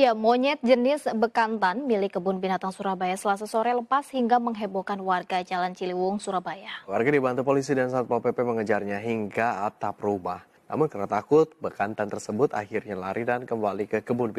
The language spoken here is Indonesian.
Ya, monyet jenis bekantan milik kebun binatang Surabaya selasa sore lepas hingga menghebohkan warga Jalan Ciliwung, Surabaya. Warga dibantu polisi dan Satpol PP mengejarnya hingga atap rumah. Namun karena takut, bekantan tersebut akhirnya lari dan kembali ke kebun binatang.